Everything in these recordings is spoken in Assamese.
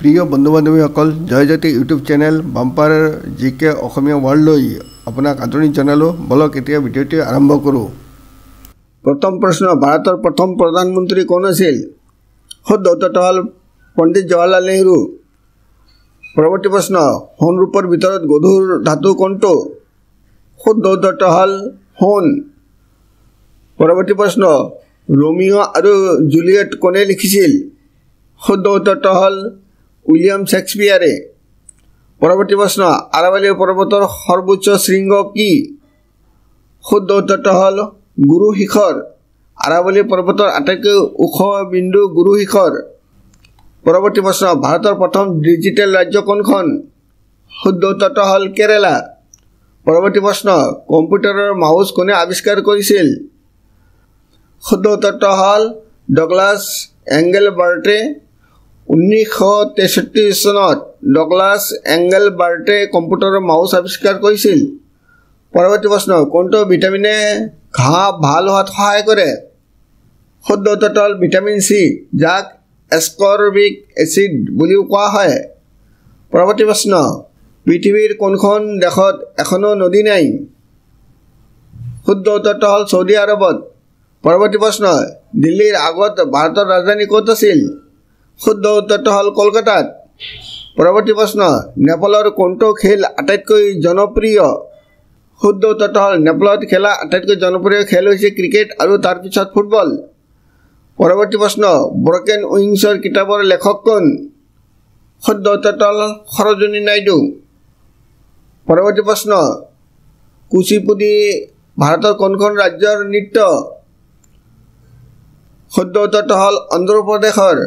প্ৰিয় বন্ধু বান্ধৱীসকল Joyjyoti YouTube channel bumper G K Asomiya ৱৰ্ল্ডলৈ আপোনাক আদৰণি জনালোঁ বলক এতিয়া ভিডিঅ'টো আৰম্ভ কৰোঁ প্ৰথম প্ৰশ্ন ভাৰতৰ প্ৰথম প্ৰধানমন্ত্ৰী কোন আছিল সদ্যতাল পণ্ডিত জৱাহৰলাল নেহৰু পৰৱৰ্তী প্ৰশ্ন সোণ ৰূপৰ ভিতৰত গধুৰ ধাতু কোনটো সদ্যতাল সোণ পৰৱৰ্তী প্ৰশ্ন ৰোমিঅ' আৰু জুলিয়েট কোনে লিখিছিল সদ্য উত্তৰটো হ'ল উইলিয়াম শ্বেক্সপিয়াৰে পৰৱৰ্তী প্ৰশ্ন আৰাৱালী পৰ্বতৰ সৰ্বোচ্চ শৃংগ কি শুদ্ধ উত্তৰটো হ'ল গুৰু শিখৰ আৰাৱলী পৰ্বতৰ আটাইতকৈ ওখ বিন্দু গুৰু শিখৰ পৰৱৰ্তী প্ৰশ্ন ভাৰতৰ প্ৰথম ডিজিটেল ৰাজ্য কোনখন শুদ্ধ উত্তৰটো হ'ল কেৰেলা পৰৱৰ্তী প্ৰশ্ন কম্পিউটাৰৰ মাউচ কোনে আৱিষ্কাৰ কৰিছিল শুদ্ধ উত্তৰটো হ'ল ডগলাছ এংগেলবাৰ্টে ঊনৈশ তেষষ্ঠি চনত ডগলাছ এংগেল বাৰ্টে কম্পিউটাৰৰ মাউচ আৱিষ্কাৰ কৰিছিল পৰৱৰ্তী প্ৰশ্ন কোনটো ভিটামিনে ঘাঁহ ভাল হোৱাত সহায় কৰে শুদ্ধ তটল ভিটামিন চি যাক এস্কৰবিক এচিড বুলিও কোৱা হয় পৰৱৰ্তী প্ৰশ্ন পৃথিৱীৰ কোনখন দেশত এখনো নদী নাই শুদ্ধ উত্তৰটো হ'ল চৌদি আৰৱত পৰৱৰ্তী প্ৰশ্ন দিল্লীৰ আগত ভাৰতৰ ৰাজধানী ক'ত আছিল শুদ্ধ উত্তৰটো হ'ল কলকাতাত পৰৱৰ্তী প্ৰশ্ন নেপালৰ কোনটো খেল আটাইতকৈ জনপ্ৰিয় শুদ্ধ উত্তৰটো হ'ল নেপালত খেলা আটাইতকৈ জনপ্ৰিয় খেল হৈছে ক্ৰিকেট আৰু তাৰপিছত ফুটবল পৰৱৰ্তী প্ৰশ্ন ব্ৰকেন উইংছৰ কিতাপৰ লেখক কোন শুদ্ধ উত্তৰটো হ'ল সৰজনী নাইডু পৰৱৰ্তী প্ৰশ্ন কুচিপুদি ভাৰতৰ কোনখন ৰাজ্যৰ নৃত্য শুদ্ধ উত্তৰটো হ'ল অন্ধ্ৰপ্ৰদেশৰ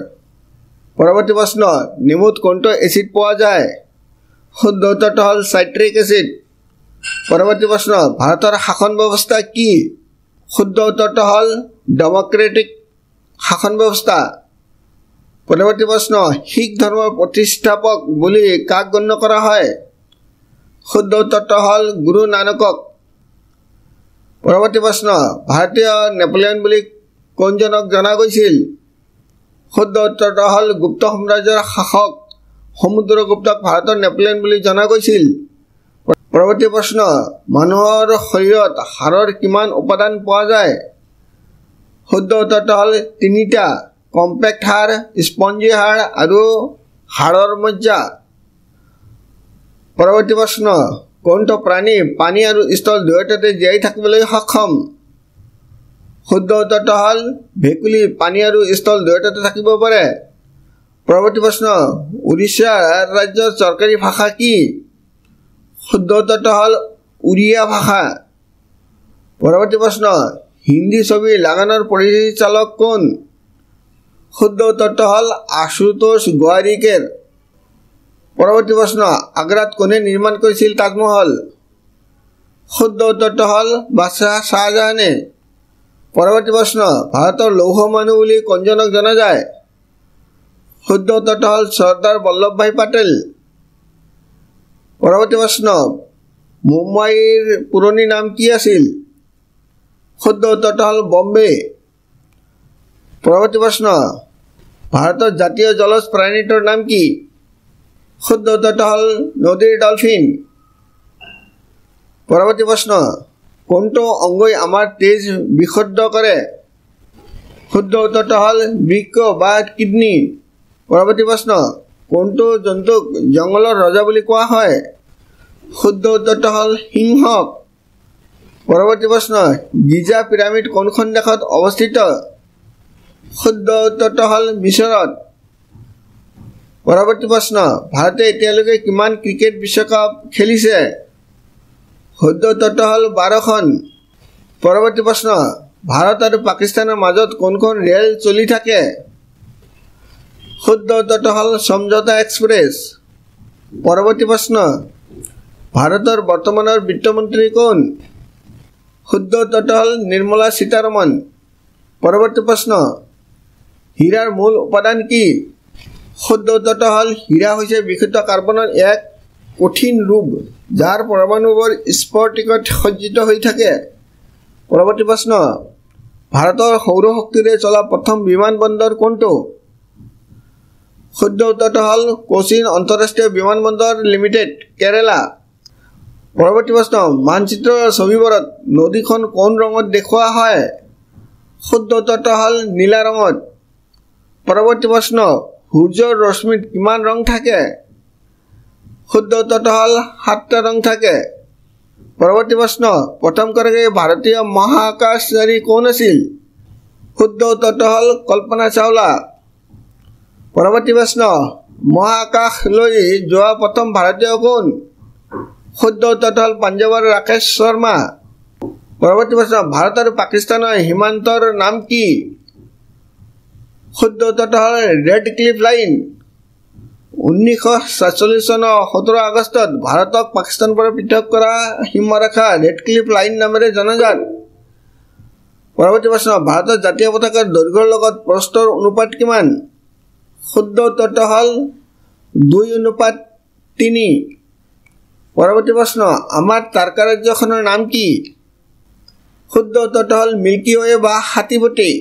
পৰৱৰ্তী প্ৰশ্ন নেমুত কোনটো এচিড পোৱা যায় শুদ্ধ উত্তৰটো হ'ল চাইট্ৰিক এচিড পৰৱৰ্তী প্ৰশ্ন ভাৰতৰ শাসন ব্যৱস্থা কি শুদ্ধ উত্তৰটো হ'ল ডেমক্ৰেটিক শাসন ব্যৱস্থা পৰৱৰ্তী প্ৰশ্ন শিখ ধৰ্মৰ প্ৰতিষ্ঠাপক বুলি কাক গণ্য কৰা হয় শুদ্ধ উত্তৰটো হ'ল গুৰু নানকক পৰৱৰ্তী প্ৰশ্ন ভাৰতীয় নেপলিয়ন বুলি কোনজনক জনা গৈছিল শুদ্ধ উত্তৰটো হ'ল গুপ্ত সাম্ৰাজ্যৰ শাসক সমুদ্ৰগুপ্তক ভাৰতৰ নেপলেন বুলি জনা গৈছিল পৰৱৰ্তী প্ৰশ্ন মানুহৰ শৰীৰত হাড়ৰ কিমান উপাদান পোৱা যায় শুদ্ধ উত্তৰটো হ'ল তিনিটা কম্পেক্ট হাড় স্পঞ্জি হাড় আৰু হাড়ৰ মজ্জা পৰৱৰ্তী প্ৰশ্ন কোনটো প্ৰাণী পানী আৰু স্থল দুয়োটাতে জীয়াই থাকিবলৈ সক্ষম শুদ্ধ উত্তৰটো হ'ল ভেকুলী পানী আৰু স্থল দুয়োটাতে থাকিব পাৰে পৰৱৰ্তী প্ৰশ্ন উৰিষ্যা ৰাজ্যৰ চৰকাৰী ভাষা কি শুদ্ধ উত্তৰটো হ'ল উৰিয়া ভাষা পৰৱৰ্তী প্ৰশ্ন হিন্দী ছবি লাগানৰ পৰিচালক কোন শুদ্ধ উত্তৰটো হ'ল আশুতোষ গোৱাৰিকেৰ পৰৱৰ্তী প্ৰশ্ন আগ্ৰাত কোনে নিৰ্মাণ কৰিছিল তাজমহল শুদ্ধ উত্তৰটো হ'ল বাদশাহ শ্বাহজাহানে পৰৱৰ্তী প্ৰশ্ন ভাৰতৰ লৌহ মানুহ বুলি কোনজনক জনা যায় শুদ্ধ উত্তৰটো হ'ল চৰ্দাৰ বল্লভ ভাই পাটেল পৰৱৰ্তী প্ৰশ্ন মুম্বাইৰ পুৰণি নাম কি আছিল শুদ্ধ উত্তৰটো হ'ল বম্বে পৰৱৰ্তী প্ৰশ্ন ভাৰতৰ জাতীয় জলজ প্ৰাণীটোৰ নাম কি শুদ্ধ উত্তৰটো হ'ল নদীৰ ডলফিন পৰৱৰ্তী প্ৰশ্ন কোনটো অংগই আমাৰ তেজ বিশুদ্ধ কৰে শুদ্ধ উত্তৰটো হ'ল বৃক্ষ বা কিডনী পৰৱৰ্তী প্ৰশ্ন কোনটো জন্তুক জংঘলৰ ৰজা বুলি কোৱা হয় শুদ্ধ উত্তৰটো হ'ল সিংহক পৰৱৰ্তী প্ৰশ্ন গীৰ্জা পিৰামিড কোনখন দেশত অৱস্থিত শুদ্ধ উত্তৰটো হ'ল মিছৰত পৰৱৰ্তী প্ৰশ্ন ভাৰতে এতিয়ালৈকে কিমান ক্ৰিকেট বিশ্বকাপ খেলিছে শুদ্ধ তত্ব হ'ল বাৰখন পৰৱৰ্তী প্ৰশ্ন ভাৰত আৰু পাকিস্তানৰ মাজত কোনখন ৰেল চলি থাকে শুদ্ধ তত্ব হ'ল সমঝোতা এক্সপ্ৰেছ পৰৱৰ্তী প্ৰশ্ন ভাৰতৰ বৰ্তমানৰ বিত্তমন্ত্ৰী কোন শুদ্ধ তত্ব হ'ল নিৰ্মলা সীতাৰমন পৰৱৰ্তী প্ৰশ্ন হীৰাৰ মূল উপাদান কি শুদ্ধ তত্ব হ'ল হীৰা হৈছে বিশুদ্ধ কাৰ্বনৰ এক কঠিন ৰূপ যাৰ পৰমাণুবোৰ স্ফটিকত সজ্জিত হৈ থাকে পৰৱৰ্তী প্ৰশ্ন ভাৰতৰ সৌৰ শক্তিৰে চলা প্ৰথম বিমান বন্দৰ কোনটো সদ্য উত্তৰটো হ'ল কোচিন আন্তঃৰাষ্ট্ৰীয় বিমান বন্দৰ লিমিটেড কেৰেলা পৰৱৰ্তী প্ৰশ্ন মানচিত্ৰৰ ছবিবোৰত নদীখন কোন ৰঙত দেখুওৱা হয় সদ্য উত্তৰটো হ'ল নীলা ৰঙত পৰৱৰ্তী প্ৰশ্ন সূৰ্যৰ ৰশ্মিত কিমান ৰং থাকে শুদ্ধ তত হল সাতটা ৰং থাকে পৰৱৰ্তী প্ৰশ্ন প্ৰথমগৰাকী ভাৰতীয় মহাকাশচাৰী কোন আছিল শুদ্ধ উত্তৰটো হ'ল কল্পনা চাওলা পৰৱৰ্তী প্ৰশ্ন মহাকাশলৈ যোৱা প্ৰথম ভাৰতীয় কোন শুদ্ধ উত্তৰটো হ'ল পাঞ্জাৱৰ ৰাকেশ শৰ্মা পৰৱৰ্তী প্ৰশ্ন ভাৰত আৰু পাকিস্তানৰ সীমান্তৰ নাম কি শুদ্ধ উত্তৰটো হ'ল ৰেড ক্লিফ লাইন ঊনৈশ সাতচল্লিছ চনৰ সোতৰ আগষ্টত ভাৰতক পাকিস্তানৰ পৰা পৃথক কৰা সীমাৰেখা ৰেড ক্লিফ লাইন নামেৰে জনাজাত পৰৱৰ্তী প্ৰশ্ন ভাৰতৰ জাতীয় পতাকাৰ দৈৰ্ঘ্যৰ লগত প্ৰস্তৰ অনুপাত কিমান শুদ্ধ উত্তৰটো হ'ল দুই অনুপাত তিনি পৰৱৰ্তী প্ৰশ্ন আমাৰ তাৰকা ৰাজ্যখনৰ নাম কি শুদ্ধ উত্তৰটো হ'ল মিল্কি ৱে বা হাতীপতী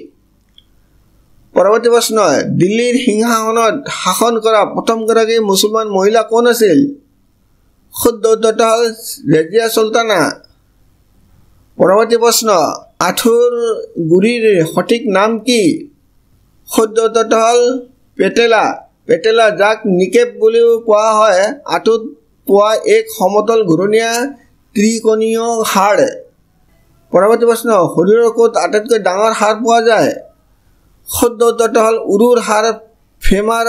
পৰৱৰ্তী প্ৰশ্ন দিল্লীৰ সিংহাসনত শাসন কৰা প্ৰথমগৰাকী মুছলমান মহিলা কোন আছিল শুদ্ধ উত্তৰটো হ'ল ৰেজিয়া চুলতানা পৰৱৰ্তী প্ৰশ্ন আঁঠুৰ গুৰিৰ সঠিক নাম কি শুদ্ধ উত্তৰটো হ'ল পেটেলা পেটেলা যাক নিকেপ বুলিও কোৱা হয় আঁঠুত পোৱা এক সমতল ঘূৰণীয়া ত্ৰিকোণীয় সাৰ পৰৱৰ্তী প্ৰশ্ন শৰীৰৰ ক'ত আটাইতকৈ ডাঙৰ সাৰ পোৱা যায় সদ্য উত্তৰটো হ'ল উৰুৰ হাড় ফেমাৰ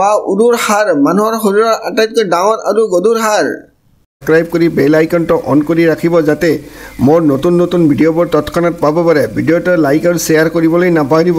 বা উৰুৰ হাড় মানুহৰ শৰীৰৰ আটাইতকৈ ডাঙৰ আৰু গধুৰ হাৰ ছাবস্ক্ৰাইব কৰি বেল আইকনটো অন কৰি ৰাখিব যাতে মোৰ নতুন নতুন ভিডিঅ'বোৰ তৎক্ষণাত পাব পাৰে ভিডিঅ'টো লাইক আৰু শ্বেয়াৰ কৰিবলৈ নাপাহৰিব